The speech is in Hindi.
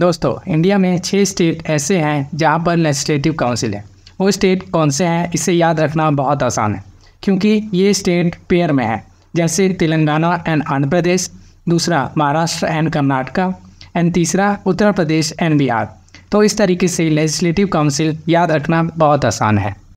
दोस्तों इंडिया में छः स्टेट ऐसे हैं जहाँ पर लेजिस्लेटिव काउंसिल है वो स्टेट कौन से हैं इसे याद रखना बहुत आसान है क्योंकि ये स्टेट पेयर में है जैसे तेलंगाना एंड आंध्र प्रदेश दूसरा महाराष्ट्र एंड कर्नाटका एंड तीसरा उत्तर प्रदेश एंड बिहार तो इस तरीके से लेजिस्लेटिव काउंसिल याद रखना बहुत आसान है